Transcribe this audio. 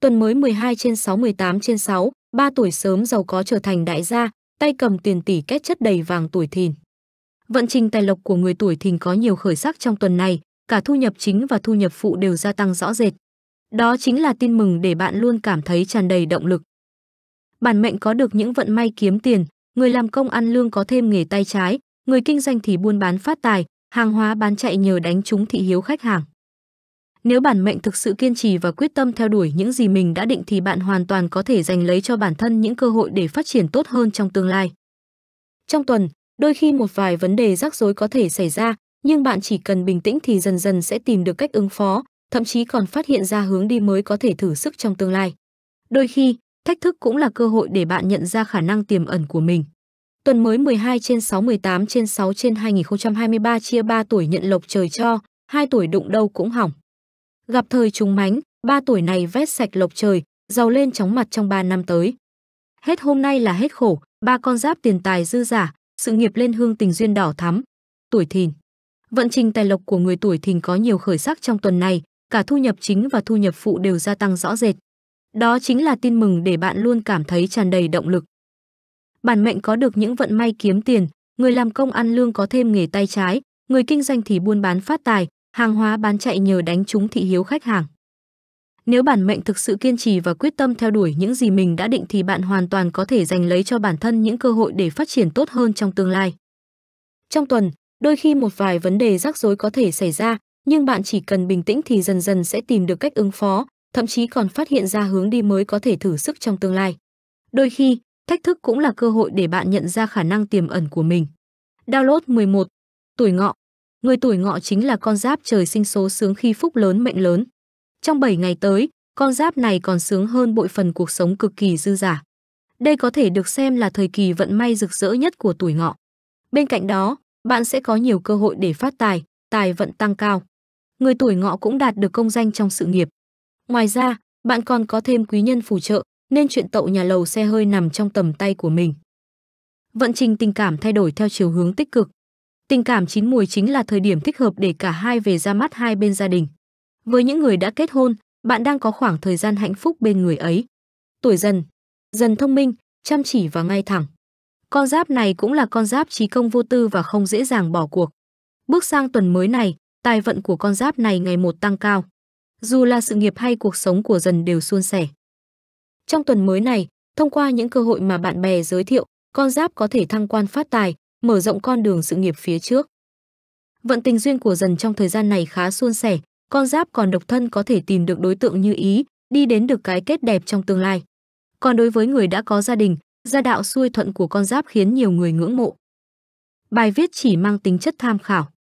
tuần mới 12 trên 68 trên 6, 3 tuổi sớm giàu có trở thành đại gia, tay cầm tiền tỷ kết chất đầy vàng tuổi thìn. Vận trình tài lộc của người tuổi thìn có nhiều khởi sắc trong tuần này, cả thu nhập chính và thu nhập phụ đều gia tăng rõ rệt. Đó chính là tin mừng để bạn luôn cảm thấy tràn đầy động lực. Bản mệnh có được những vận may kiếm tiền, người làm công ăn lương có thêm nghề tay trái, người kinh doanh thì buôn bán phát tài, hàng hóa bán chạy nhờ đánh trúng thị hiếu khách hàng. Nếu bản mệnh thực sự kiên trì và quyết tâm theo đuổi những gì mình đã định thì bạn hoàn toàn có thể giành lấy cho bản thân những cơ hội để phát triển tốt hơn trong tương lai. Trong tuần, đôi khi một vài vấn đề rắc rối có thể xảy ra, nhưng bạn chỉ cần bình tĩnh thì dần dần sẽ tìm được cách ứng phó, thậm chí còn phát hiện ra hướng đi mới có thể thử sức trong tương lai. Đôi khi, thách thức cũng là cơ hội để bạn nhận ra khả năng tiềm ẩn của mình. Tuần mới 12 trên 6 18 trên 6 trên 2023 chia 3 tuổi nhận lộc trời cho, 2 tuổi đụng đâu cũng hỏng. Gặp thời trùng mánh, ba tuổi này vét sạch lộc trời, giàu lên chóng mặt trong ba năm tới. Hết hôm nay là hết khổ, ba con giáp tiền tài dư giả, sự nghiệp lên hương tình duyên đỏ thắm. Tuổi thìn Vận trình tài lộc của người tuổi thìn có nhiều khởi sắc trong tuần này, cả thu nhập chính và thu nhập phụ đều gia tăng rõ rệt. Đó chính là tin mừng để bạn luôn cảm thấy tràn đầy động lực. Bản mệnh có được những vận may kiếm tiền, người làm công ăn lương có thêm nghề tay trái, người kinh doanh thì buôn bán phát tài, hàng hóa bán chạy nhờ đánh trúng thị hiếu khách hàng. Nếu bản mệnh thực sự kiên trì và quyết tâm theo đuổi những gì mình đã định thì bạn hoàn toàn có thể giành lấy cho bản thân những cơ hội để phát triển tốt hơn trong tương lai. Trong tuần, đôi khi một vài vấn đề rắc rối có thể xảy ra, nhưng bạn chỉ cần bình tĩnh thì dần dần sẽ tìm được cách ứng phó, thậm chí còn phát hiện ra hướng đi mới có thể thử sức trong tương lai. Đôi khi, thách thức cũng là cơ hội để bạn nhận ra khả năng tiềm ẩn của mình. Download 11 Tuổi ngọ Người tuổi ngọ chính là con giáp trời sinh số sướng khi phúc lớn mệnh lớn. Trong 7 ngày tới, con giáp này còn sướng hơn bội phần cuộc sống cực kỳ dư giả. Đây có thể được xem là thời kỳ vận may rực rỡ nhất của tuổi ngọ. Bên cạnh đó, bạn sẽ có nhiều cơ hội để phát tài, tài vận tăng cao. Người tuổi ngọ cũng đạt được công danh trong sự nghiệp. Ngoài ra, bạn còn có thêm quý nhân phù trợ, nên chuyện tậu nhà lầu xe hơi nằm trong tầm tay của mình. Vận trình tình cảm thay đổi theo chiều hướng tích cực. Tình cảm chín mùi chính là thời điểm thích hợp để cả hai về ra mắt hai bên gia đình. Với những người đã kết hôn, bạn đang có khoảng thời gian hạnh phúc bên người ấy. Tuổi dần, dần thông minh, chăm chỉ và ngay thẳng. Con giáp này cũng là con giáp trí công vô tư và không dễ dàng bỏ cuộc. Bước sang tuần mới này, tài vận của con giáp này ngày một tăng cao. Dù là sự nghiệp hay cuộc sống của dần đều suôn sẻ. Trong tuần mới này, thông qua những cơ hội mà bạn bè giới thiệu, con giáp có thể thăng quan phát tài, mở rộng con đường sự nghiệp phía trước. Vận tình duyên của dần trong thời gian này khá suôn sẻ, con giáp còn độc thân có thể tìm được đối tượng như ý, đi đến được cái kết đẹp trong tương lai. Còn đối với người đã có gia đình, gia đạo xuôi thuận của con giáp khiến nhiều người ngưỡng mộ. Bài viết chỉ mang tính chất tham khảo.